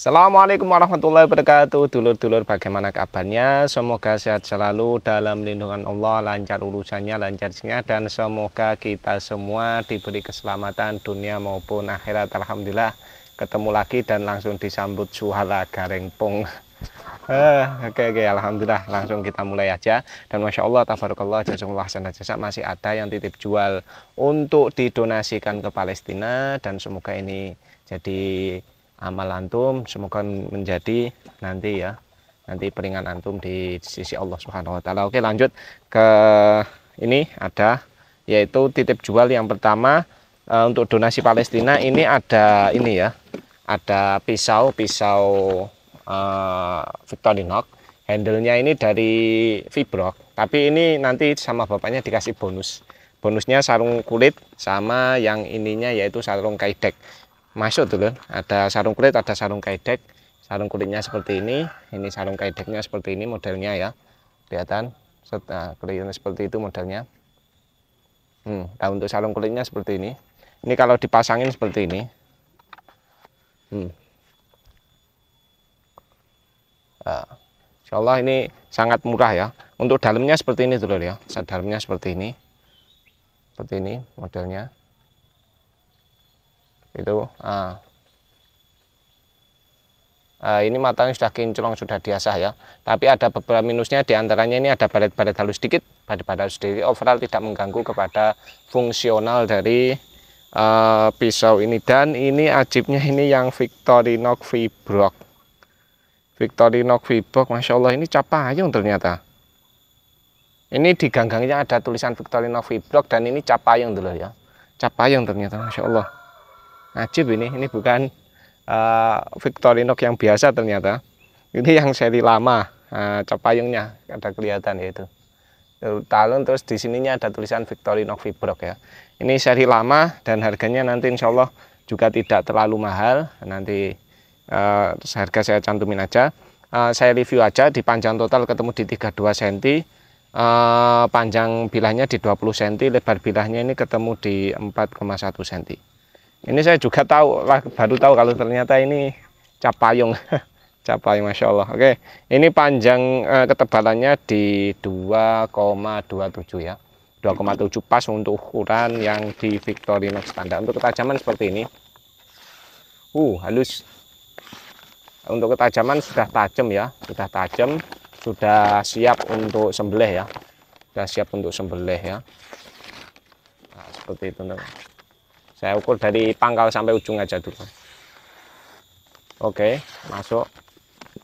Assalamualaikum warahmatullahi wabarakatuh Dulur-dulur bagaimana kabarnya Semoga sehat selalu dalam lindungan Allah Lancar urusannya, lancar sinya Dan semoga kita semua diberi keselamatan dunia maupun akhirat Alhamdulillah ketemu lagi dan langsung disambut suhala pung eh, Oke uh, oke okay, okay, alhamdulillah langsung kita mulai aja dan masya Allah tabarakallah jazakumullah sana jasa masih ada yang titip jual untuk didonasikan ke Palestina dan semoga ini jadi amal antum semoga menjadi nanti ya nanti peringan antum di sisi Allah Subhanahu wa taala. Oke, lanjut ke ini ada yaitu titip jual yang pertama e, untuk donasi Palestina ini ada ini ya. Ada pisau pisau e, Victorinox. Handle-nya ini dari Fibrox, tapi ini nanti sama bapaknya dikasih bonus bonusnya sarung kulit sama yang ininya yaitu sarung kaidek masuk tuh kan ada sarung kulit ada sarung kaidek sarung kulitnya seperti ini ini sarung kaideknya seperti ini modelnya ya kelihatan setelah kulitnya seperti itu modelnya hmm, nah untuk sarung kulitnya seperti ini ini kalau dipasangin seperti ini hmm. nah, Insya Allah ini sangat murah ya untuk dalamnya seperti ini dulu ya dalamnya seperti ini seperti ini modelnya itu ah. Uh, ini matanya sudah kinclong sudah diasah ya tapi ada beberapa minusnya diantaranya ini ada baret-baret halus sedikit baret-baret halus sedikit overall tidak mengganggu kepada fungsional dari uh, pisau ini dan ini ajibnya ini yang Victorinox Vibrok. Victorinox Vibrok, Masya Allah ini cap payung ternyata ini di ganggangnya ada tulisan Victorinox Vibrok dan ini cap payung dulu ya cap payung ternyata Masya Allah ajib ini ini bukan uh, eh, Victorinox yang biasa ternyata ini yang seri lama uh, eh, capayungnya ada kelihatan yaitu talun terus di sininya ada tulisan Victorinox Vibrok ya ini seri lama dan harganya nanti insya Allah juga tidak terlalu mahal nanti uh, harga saya cantumin aja uh, saya review aja di panjang total ketemu di 32 cm uh, panjang bilahnya di 20 cm lebar bilahnya ini ketemu di 4,1 cm ini saya juga tahu lah baru tahu kalau ternyata ini capayung capayung Masya Allah Oke ini panjang eh, ketebalannya di 2,27 ya 2,7 pas untuk ukuran yang di Victorinox standar untuk ketajaman seperti ini uh halus untuk ketajaman sudah tajam ya sudah tajam sudah siap untuk sembelih ya sudah siap untuk sembelih ya nah, seperti itu saya ukur dari pangkal sampai ujung aja dulu oke masuk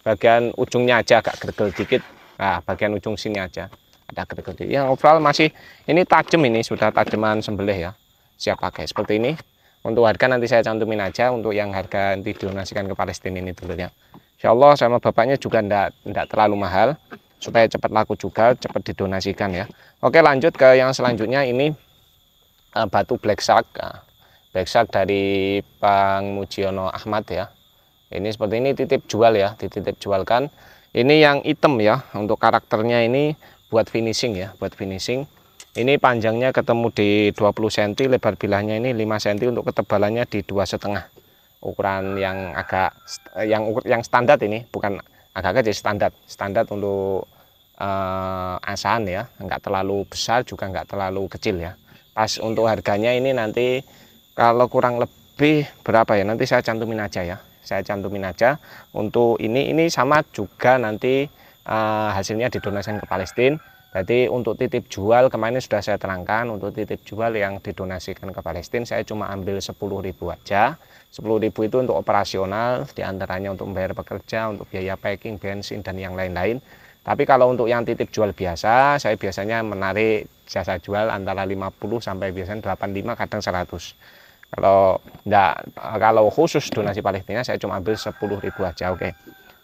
bagian ujungnya aja agak gergel dikit nah bagian ujung sini aja ada gergel dikit yang overall masih ini tajam ini sudah tajaman sembelih ya siap pakai seperti ini untuk harga nanti saya cantumin aja untuk yang harga nanti donasikan ke Palestina ini dulu ya Insya Allah sama bapaknya juga enggak, enggak terlalu mahal supaya cepat laku juga cepat didonasikan ya Oke lanjut ke yang selanjutnya ini eh, batu black shark ah, backsack dari Bang Mujiono Ahmad ya ini seperti ini titip jual ya dititip jualkan ini yang item ya untuk karakternya ini buat finishing ya buat finishing ini panjangnya ketemu di 20 cm lebar bilahnya ini 5 cm untuk ketebalannya di dua setengah ukuran yang agak eh, yang yang standar ini bukan agak kecil standar standar untuk eh, asahan ya nggak terlalu besar juga nggak terlalu kecil ya pas untuk harganya ini nanti kalau kurang lebih berapa ya nanti saya cantumin aja ya saya cantumin aja untuk ini ini sama juga nanti uh, hasilnya didonasikan ke Palestina jadi untuk titip jual kemarin sudah saya terangkan untuk titip jual yang didonasikan ke Palestina saya cuma ambil 10.000 aja. 10.000 itu untuk operasional diantaranya untuk membayar pekerja, untuk biaya packing, bensin dan yang lain-lain. Tapi kalau untuk yang titip jual biasa, saya biasanya menarik jasa jual antara 50 sampai biasanya 85 kadang 100. Kalau enggak kalau khusus donasi Palestina saya cuma ambil ribu aja, oke. Okay.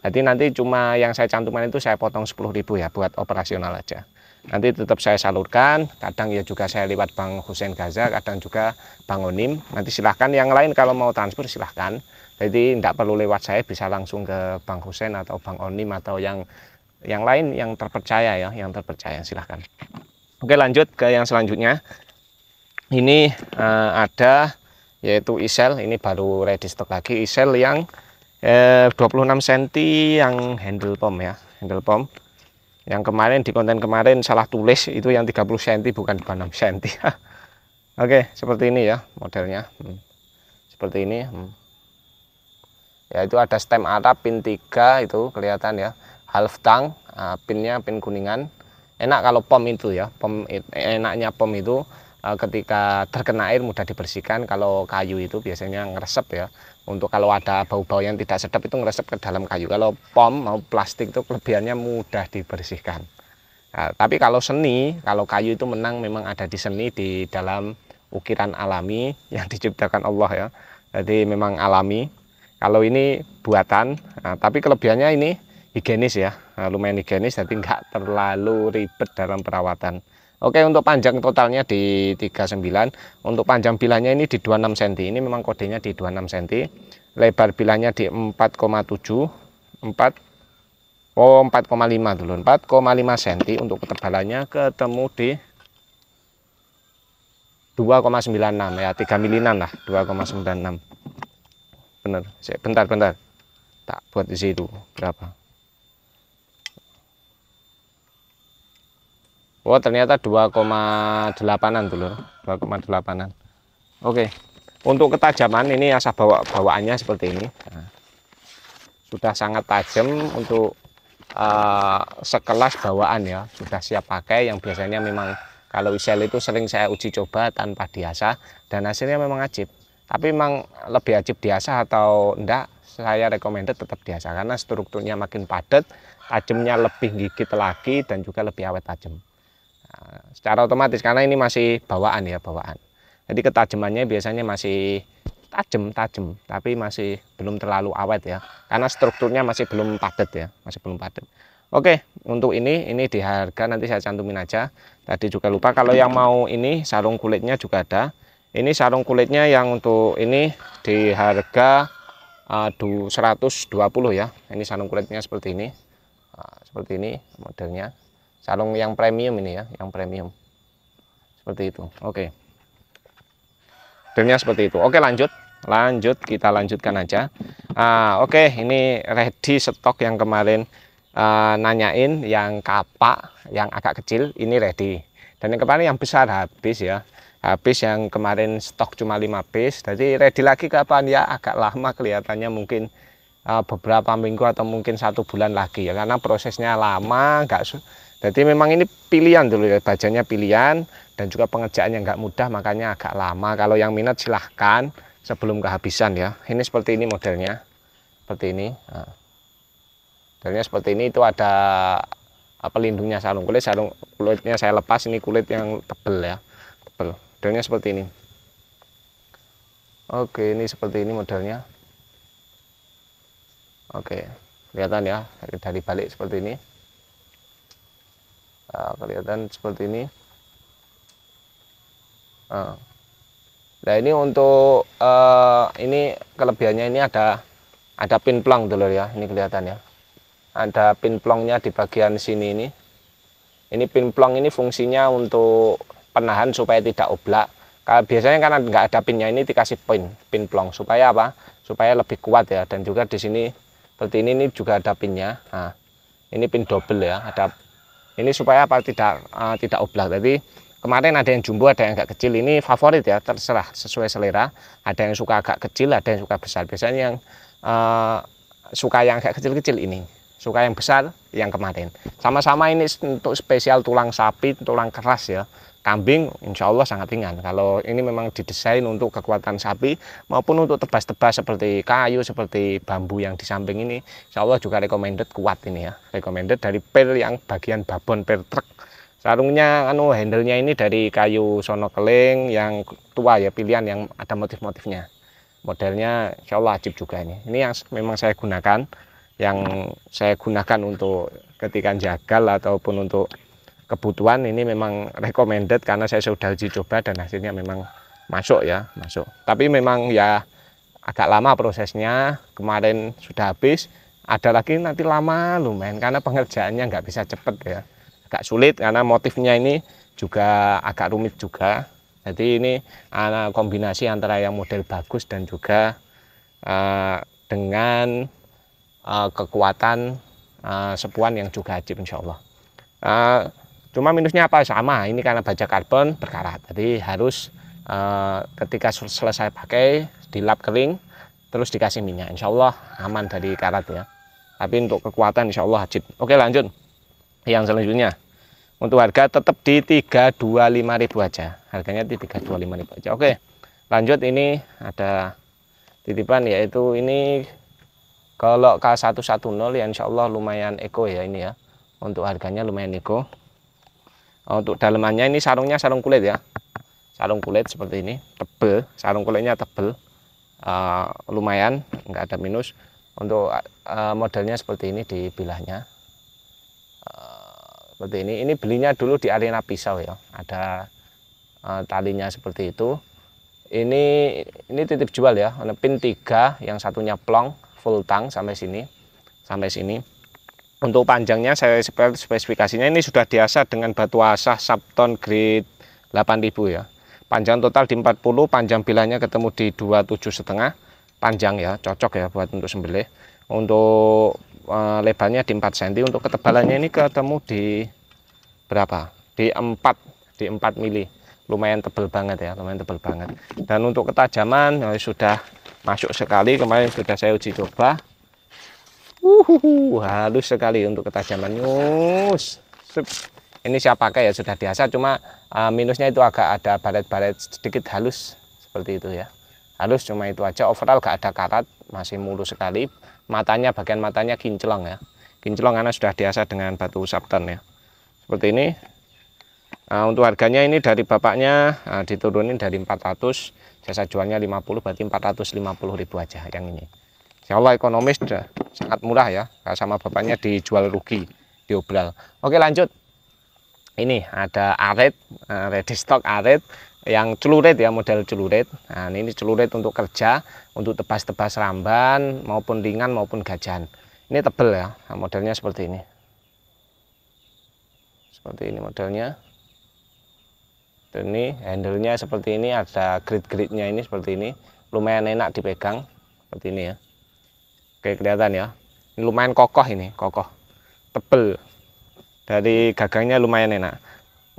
Jadi nanti cuma yang saya cantumkan itu saya potong ribu ya buat operasional aja. Nanti tetap saya salurkan, kadang ya juga saya lewat Bang Hussein Gaza, kadang juga Bang Onim. Nanti silahkan yang lain kalau mau transfer silahkan. Jadi tidak perlu lewat saya bisa langsung ke Bang Hussein atau Bang Onim atau yang yang lain yang terpercaya ya, yang terpercaya silahkan. Oke lanjut ke yang selanjutnya. Ini uh, ada yaitu isel ini baru ready stock lagi isel yang eh, 26 cm yang handle pom ya handle pom yang kemarin di konten kemarin salah tulis itu yang 30 cm bukan 26 cm Oke seperti ini ya modelnya hmm. seperti ini hmm. ya itu ada stem Arab pin 3 itu kelihatan ya half tang uh, ah, pinnya pin kuningan enak kalau pom itu ya pom enaknya pom itu Eh, ketika terkena air mudah dibersihkan kalau kayu itu biasanya ngeresep ya untuk kalau ada bau-bau yang tidak sedap itu ngeresep ke dalam kayu kalau pom mau plastik itu kelebihannya mudah dibersihkan nah, tapi kalau seni kalau kayu itu menang memang ada di seni di dalam ukiran alami yang diciptakan Allah ya jadi memang alami kalau ini buatan nah, tapi kelebihannya ini higienis ya nah, lumayan higienis Jadi nggak terlalu ribet dalam perawatan Oke untuk panjang totalnya di 39 Untuk panjang bilahnya ini di 26 cm Ini memang kodenya di 26 cm Lebar bilahnya di 4,7 4 Oh 4,5 dulu 4,5 cm untuk ketebalannya ketemu di 2,96 ya 3 milinan lah 2,96 bener bentar bentar tak buat di situ berapa 2,96 Oh ternyata 2,8an dulu 2,8an Oke untuk ketajaman ini asah bawa bawaannya seperti ini nah, sudah sangat tajam untuk uh, sekelas bawaan ya sudah siap pakai yang biasanya memang kalau isel itu sering saya uji coba tanpa diasah dan hasilnya memang ajib tapi memang lebih ajib diasah atau enggak saya recommended tetap diasah karena strukturnya makin padat tajamnya lebih gigit lagi dan juga lebih awet tajam secara otomatis karena ini masih bawaan ya bawaan jadi ketajamannya biasanya masih tajam tajam tapi masih belum terlalu awet ya karena strukturnya masih belum padat ya masih belum padat Oke untuk ini ini di harga nanti saya cantumin aja tadi juga lupa kalau yang mau ini sarung kulitnya juga ada ini sarung kulitnya yang untuk ini di harga eh, uh, 120 ya ini sarung kulitnya seperti ini ah, seperti ini modelnya Sarung yang premium ini ya, yang premium. Seperti itu. Oke. Drilnya seperti itu. Oke, lanjut. Lanjut, kita lanjutkan aja. Ah, oke, ini ready stok yang kemarin uh, nanyain yang kapak yang agak kecil ini ready. Dan yang kemarin yang besar habis ya habis yang kemarin stok cuma 5 piece jadi ready lagi kapan ya agak lama kelihatannya mungkin uh, beberapa minggu atau mungkin satu bulan lagi ya karena prosesnya lama nggak jadi memang ini pilihan dulu ya, bajanya pilihan dan juga pengerjaannya nggak mudah makanya agak lama. Kalau yang minat silahkan sebelum kehabisan ya. Ini seperti ini modelnya, seperti ini. Nah. Modelnya seperti ini itu ada apa? Lindungnya sarung kulit, sarung kulitnya saya lepas, ini kulit yang tebel ya, tebel. Modelnya seperti ini. Oke, ini seperti ini modelnya. Oke, kelihatan ya dari balik seperti ini nah, kelihatan seperti ini nah, nah ini untuk uh, ini kelebihannya ini ada ada pin plong dulu ya ini kelihatannya ada pin plongnya di bagian sini ini ini pin plong ini fungsinya untuk penahan supaya tidak oblak kalau biasanya kan nggak ada pinnya ini dikasih pin pin plong supaya apa supaya lebih kuat ya dan juga di sini seperti ini ini juga ada pinnya nah, ini pin double ya ada ini supaya apa tidak uh, tidak oblak jadi kemarin ada yang jumbo ada yang agak kecil ini favorit ya terserah sesuai selera ada yang suka agak kecil ada yang suka besar biasanya yang uh, suka yang agak kecil-kecil ini suka yang besar yang kemarin sama-sama ini untuk spesial tulang sapi tulang keras ya kambing insya Allah sangat ringan kalau ini memang didesain untuk kekuatan sapi maupun untuk tebas-tebas seperti kayu seperti bambu yang di samping ini insya Allah juga recommended kuat ini ya recommended dari per yang bagian babon per truk sarungnya anu handlenya ini dari kayu sono keling yang tua ya pilihan yang ada motif-motifnya modelnya insya Allah ajib juga ini ini yang memang saya gunakan yang saya gunakan untuk ketika jagal ataupun untuk kebutuhan ini memang recommended karena saya sudah uji coba dan hasilnya memang masuk ya masuk tapi memang ya agak lama prosesnya kemarin sudah habis ada lagi nanti lama lumayan karena pengerjaannya nggak bisa cepet ya agak sulit karena motifnya ini juga agak rumit juga jadi ini kombinasi antara yang model bagus dan juga uh, dengan uh, kekuatan uh, sepuan yang juga ajib insya Allah uh, Cuma minusnya apa? Sama, ini karena baja karbon berkarat. Jadi harus e, ketika selesai pakai dilap kering terus dikasih minyak. Insya Allah aman dari karat ya. Tapi untuk kekuatan insya Allah hajib. Oke lanjut. Yang selanjutnya. Untuk harga tetap di 325 ribu aja. Harganya di 325 ribu aja. Oke. Lanjut ini ada titipan yaitu ini kalau K110 ya insya Allah lumayan eko ya ini ya. Untuk harganya lumayan eko. Oh, untuk dalemannya ini sarungnya sarung kulit ya sarung kulit seperti ini tebel sarung kulitnya tebel uh, lumayan nggak ada minus untuk uh, modelnya seperti ini di bilahnya uh, eh, seperti ini ini belinya dulu di arena pisau ya ada uh, talinya seperti itu ini ini titip jual ya pin 3 yang satunya plong full tang sampai sini sampai sini untuk panjangnya saya spesifikasinya ini sudah diasah dengan batu asah Sabton grade 8000 ya panjang total di 40 panjang bilahnya ketemu di 27 setengah panjang ya cocok ya buat untuk sembelih untuk e, lebarnya di 4 cm untuk ketebalannya ini ketemu di berapa di 4 di 4 mili lumayan tebel banget ya lumayan tebel banget dan untuk ketajaman ya sudah masuk sekali kemarin sudah saya uji coba Uhuhu, halus sekali untuk ketajaman ketajamannya. Ini saya pakai ya sudah biasa, cuma uh, minusnya itu agak ada baret-baret sedikit halus seperti itu ya. Halus cuma itu aja. Overall gak ada karat, masih mulus sekali. Matanya bagian matanya kinclong ya. Kinclong karena sudah biasa dengan batu saptan ya. Seperti ini. Nah, untuk harganya ini dari bapaknya nah, diturunin dari 400, jasa jualnya 50 berarti 450 ribu aja yang ini. Insya Allah ekonomis sangat murah ya sama bapaknya dijual rugi diobral oke lanjut ini ada aret eh, ready stock aret yang celurit ya model celurit nah ini celurit untuk kerja untuk tebas-tebas ramban maupun ringan maupun gajahan ini tebel ya nah, modelnya seperti ini seperti ini modelnya dan ini handlenya seperti ini ada grid-gridnya ini seperti ini lumayan enak dipegang seperti ini ya Oke, kelihatan ya. Ini lumayan kokoh ini, kokoh. Tebel. Dari gagangnya lumayan enak.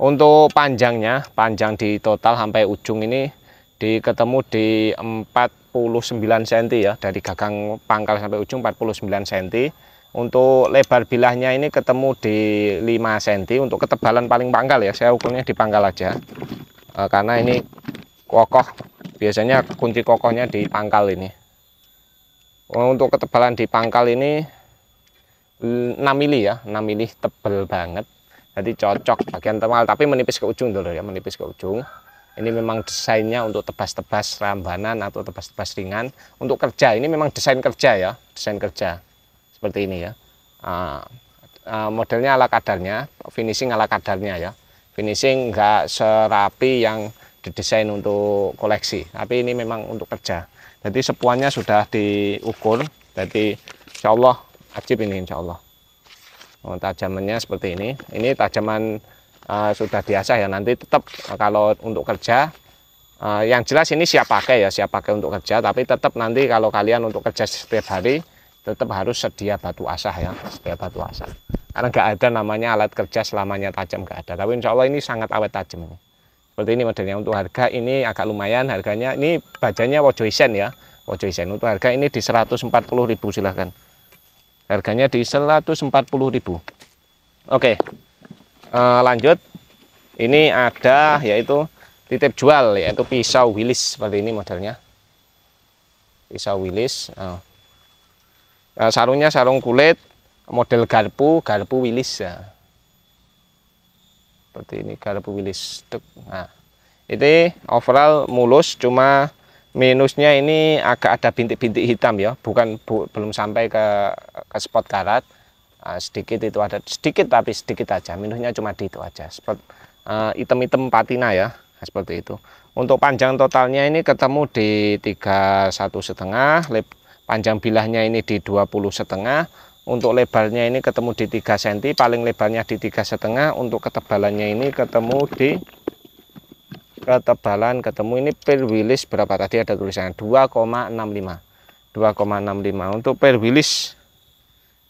Untuk panjangnya, panjang di total sampai ujung ini di di 49 cm ya, dari gagang pangkal sampai ujung 49 cm. Untuk lebar bilahnya ini ketemu di 5 cm untuk ketebalan paling pangkal ya. Saya ukurnya di pangkal aja. E, karena ini kokoh. Biasanya kunci kokohnya di pangkal ini. Oh, untuk ketebalan di pangkal ini 6 mili ya 6 mili tebel banget jadi cocok bagian tebal tapi menipis ke ujung dulu ya menipis ke ujung ini memang desainnya untuk tebas-tebas rambanan atau tebas-tebas ringan untuk kerja ini memang desain kerja ya desain kerja seperti ini ya ah, ah, modelnya ala kadarnya finishing ala kadarnya ya finishing enggak serapi yang didesain untuk koleksi tapi ini memang untuk kerja jadi sepuannya sudah diukur jadi insya Allah ajib ini insya Allah oh, tajamannya seperti ini ini tajaman uh, sudah biasa ya nanti tetap uh, kalau untuk kerja uh, yang jelas ini siap pakai ya siap pakai untuk kerja tapi tetap nanti kalau kalian untuk kerja setiap hari tetap harus sedia batu asah ya sedia batu asah karena nggak ada namanya alat kerja selamanya tajam nggak ada tapi insya Allah ini sangat awet tajam ini seperti ini modelnya untuk harga ini agak lumayan harganya ini bajanya Wojo ya Wojo untuk harga ini di 140.000 silahkan harganya di 140.000 oke e, lanjut ini ada yaitu titip jual yaitu pisau wilis seperti ini modelnya pisau wilis e, sarungnya sarung kulit model garpu garpu wilis ya seperti ini garpu wilis tuk. nah itu overall mulus cuma minusnya ini agak ada bintik-bintik hitam ya bukan bu, belum sampai ke ke spot karat uh, ah, sedikit itu ada sedikit tapi sedikit aja minusnya cuma di itu aja spot item ah, item-item patina ya seperti itu untuk panjang totalnya ini ketemu di tiga satu setengah panjang bilahnya ini di dua puluh setengah untuk lebarnya ini ketemu di 3 cm paling lebarnya di tiga setengah untuk ketebalannya ini ketemu di ketebalan ketemu ini per wilis berapa tadi ada tulisannya 2,65 2,65 untuk per wilis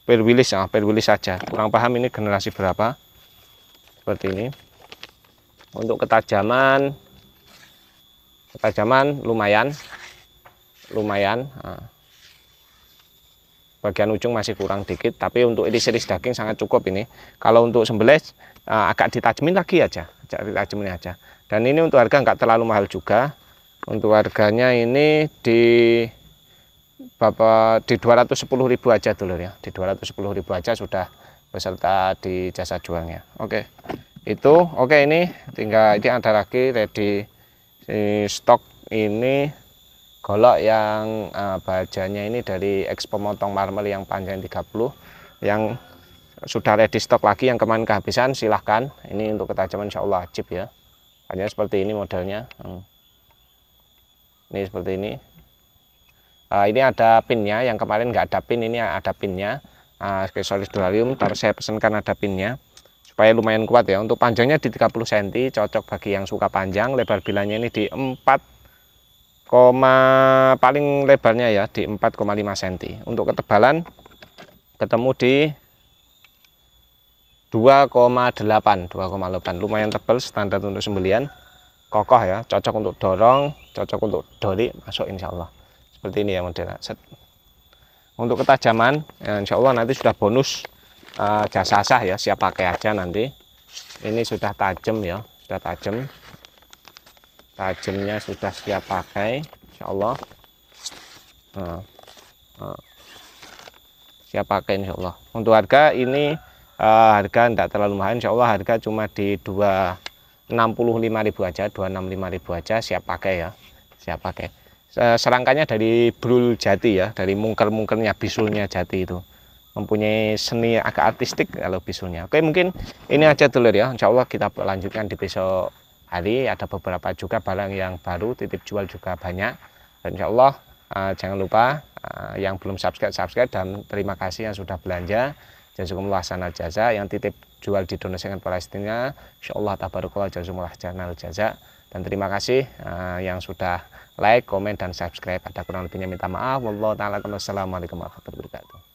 per wilis ah per wilis saja kurang paham ini generasi berapa seperti ini untuk ketajaman ketajaman lumayan lumayan nah bagian ujung masih kurang dikit tapi untuk ini series daging sangat cukup ini kalau untuk sembelih uh, agak ditajmin lagi aja agak aja dan ini untuk harga nggak terlalu mahal juga untuk harganya ini di Bapak di 210.000 aja dulu ya di 210.000 aja sudah beserta di jasa jualnya oke itu oke ini tinggal ini ada lagi ready si stok ini golok yang uh, bajanya ini dari ekspo motong marmer yang panjang 30 yang sudah ready stock lagi yang kemarin kehabisan silahkan ini untuk ketajaman insya Allah ajib ya hanya seperti ini modelnya hmm. ini seperti ini uh, ini ada pinnya yang kemarin nggak ada pin ini ada pinnya uh, duralium tapi saya pesankan ada pinnya supaya lumayan kuat ya untuk panjangnya di 30 cm cocok bagi yang suka panjang lebar bilanya ini di 4 koma paling lebarnya ya di 4,5 cm untuk ketebalan ketemu di 2,8 2,8 lumayan tebal standar untuk sembelian kokoh ya cocok untuk dorong cocok untuk dori masuk Insya Allah seperti ini ya modelnya set untuk ketajaman ya Insya Allah nanti sudah bonus uh, eh, jasasah ya siap pakai aja nanti ini sudah tajam ya sudah tajam tajamnya sudah siap pakai insya Allah nah, siap nah. pakai insya Allah untuk harga ini uh, harga tidak terlalu mahal insya Allah harga cuma di 265.000 aja 265.000 aja siap pakai ya siap pakai eh, serangkanya dari brul jati ya dari mungker-mungkernya bisulnya jati itu mempunyai seni agak artistik kalau bisulnya oke mungkin ini aja dulu ya insya Allah kita lanjutkan di besok hari ada beberapa juga barang yang baru titip jual juga banyak dan insya Allah uh, jangan lupa uh, yang belum subscribe subscribe dan terima kasih yang sudah belanja jazakumullah sana jaza yang titip jual di Indonesia dengan Palestina insya Allah tabarukullah jazakumullah channel jaza dan terima kasih uh, yang sudah like, komen, dan subscribe. Ada kurang lebihnya minta maaf. Wallahualaikum warahmatullahi wabarakatuh.